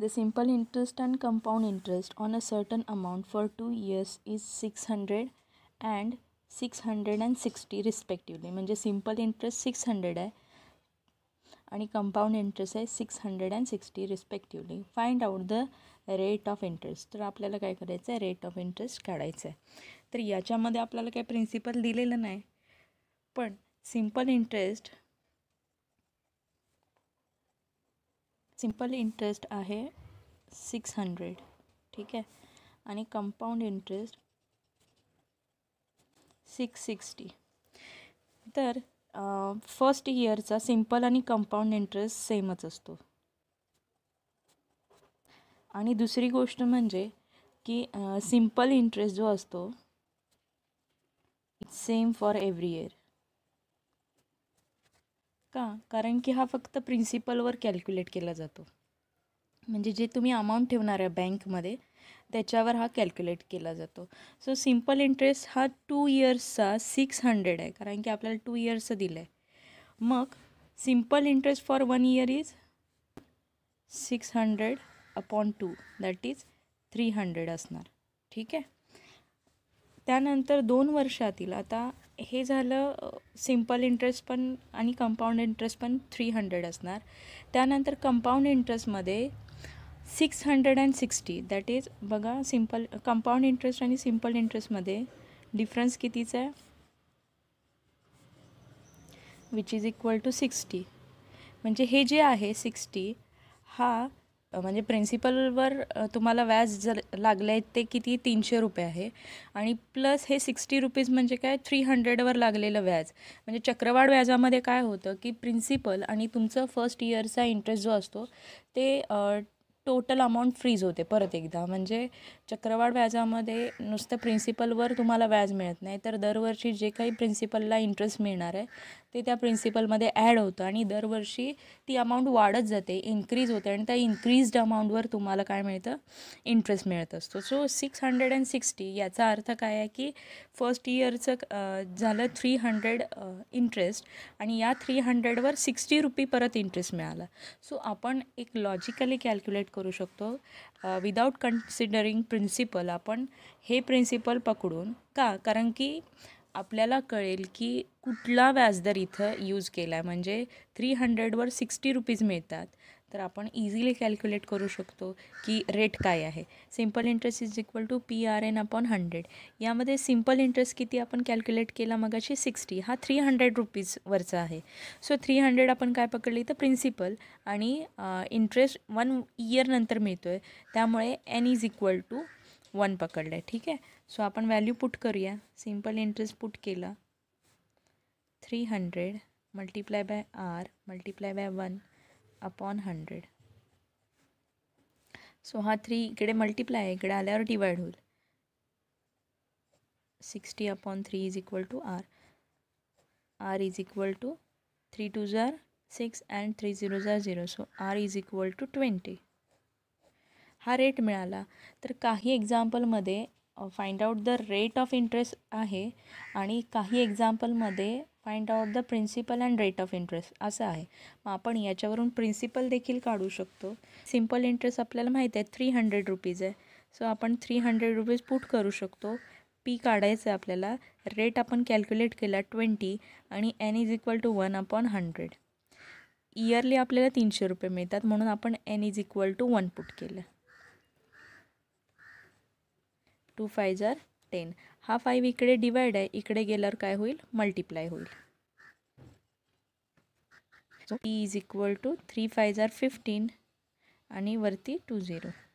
the interest and compound interest on a certain amount for two years is six hundred and six hundred and sixty respectively म्हणजे simple interest six hundred आहे आणि compound interest आहे six hundred and sixty respectively find out the rate of interest तर आपल्याला काय करायचं आहे rate of interest काढायचं आहे तर याच्यामध्ये आपल्याला काही प्रिन्सिपल दिलेलं नाही पण सिंपल इंटरेस्ट सिम्पल इंटरेस्ट आहे सिक्स हंड्रेड ठीक आहे आणि कंपाऊंड इंटरेस्ट सिक्स सिक्स्टी तर फर्स्ट इयरचा सिम्पल आणि कंपाऊंड इंटरेस्ट सेमच असतो आणि दुसरी गोष्ट म्हणजे की सिंपल इंटरेस्ट जो असतो सेम फॉर एव्हरी इयर का कारण की हा फक्त प्रिन्सिपलवर कॅल्क्युलेट केला जातो म्हणजे जे तुम्ही अमाऊंट ठेवणार आहे बँकमध्ये त्याच्यावर हा कॅल्क्युलेट केला जातो सो सिम्पल इंटरेस्ट हा टू इयर्सचा सिक्स हंड्रेड आहे कारण की आपल्याला टू इयर्सचं दिलं आहे मग simple interest for one year is six hundred upon two that is three hundred असणार ठीक आहे त्यानंतर दोन वर्षातील आता हे झालं सिम्पल इंटरेस्ट पण आणि कंपाऊंड इंटरेस्ट पण थ्री हंड्रेड असणार त्यानंतर कंपाऊंड इंटरेस्टमध्ये six hundred and sixty that is बघा सिम्पल कंपाऊंड इंटरेस्ट आणि सिम्पल इंटरेस्टमध्ये डिफरन्स कितीचा आहे which is equal to sixty म्हणजे हे जे आहे सिक्स्टी हा म्हणजे प्रिन्सिपलवर तुम्हाला व्याज ज लागलं आहे ते किती तीनशे रुपये आहे आणि प्लस हे सिक्स्टी रुपीज म्हणजे काय थ्री हंड्रेडवर लागलेलं व्याज म्हणजे चक्रवाढ व्याजामध्ये काय होतं की प्रिन्सिपल आणि तुमचं फर्स्ट इयरचा इंटरेस्ट जो असतो ते टोटल अमाऊंट फ्रीज होते परत एकदा म्हणजे चक्रवाढ व्याजामध्ये नुसतं प्रिन्सिपलवर तुम्हाला व्याज मिळत नाही तर दरवर्षी जे काही प्रिन्सिपलला इंटरेस्ट मिळणार आहे ते त्या प्रिन्सिपलमध्ये ॲड होतं आणि दरवर्षी ती अमाऊंट वाढत जाते इन्क्रीज होते आणि त्या इन्क्रीज्ड अमाऊंटवर तुम्हाला काय मिळतं इंटरेस्ट मिळत असतो so six hundred and sixty याचा अर्थ काय आहे की फर्स्ट इयरचं झालं थ्री हंड्रेड इंटरेस्ट आणि या थ्री हंड्रेडवर सिक्स्टी रुपी परत इंटरेस्ट मिळाला सो आपण एक लॉजिकली कॅल्क्युलेट करू शकतो विदाऊट कन्सिडरिंग प्रिन्सिपल आपण हे प्रिन्सिपल पकडून का कारण की आपल्याला कळेल की कुठला व्याजदर इथं यूज केला आहे म्हणजे थ्री हंड्रेडवर सिक्स्टी रुपीज मिळतात तर आपण इझिली कॅल्क्युलेट करू शकतो की रेट काय आहे simple interest is equal to P R N upon hundred यामध्ये सिम्पल इंटरेस्ट किती आपण कॅल्क्युलेट केला मगाशी सिक्स्टी हा थ्री हंड्रेड रुपीजवरचा आहे सो थ्री हंड्रेड आपण काय पकडली तर प्रिन्सिपल आणि इंटरेस्ट वन इयरनंतर मिळतो आहे त्यामुळे N is equal to one पकड़ आहे ठीक है सो अपन वैल्यू पुट करूँ सिंपल इंटरेस्ट पुट के three hundred multiply by R multiply by one upon hundred so हा थ्री इकडे मल्टीप्लाय है इकडे आल्यावर divide whole sixty upon three is equal to R R is equal to three two are six and three zero are zero so R is equal to twenty हा rate मिळाला तर काही एक्झाम्पलमध्ये find out the rate of interest आहे आणि काही एक्झाम्पलमध्ये find out the principal and rate of interest असं आहे मग आपण याच्यावरून प्रिन्सिपल देखील काढू शकतो सिम्पल इंटरेस्ट आपल्याला माहीत आहे थ्री हंड्रेड रुपीज आहे सो आपण थ्री हंड्रेड रुपीज पुट करू शकतो पी काढायचं आहे आपल्याला रेट आपण कॅल्क्युलेट केला ट्वेंटी आणि N is equal to one upon hundred yearly आपल्याला तीनशे रुपये मिळतात म्हणून आपण N is equal to one put केलं टू फाय जार टेन हा फाईव्ह इकडे डिवाइड आहे इकडे गेल्यावर काय होईल मल्टिप्लाय होईल T is equal to three five are fifteen आणि वरती टू झिरो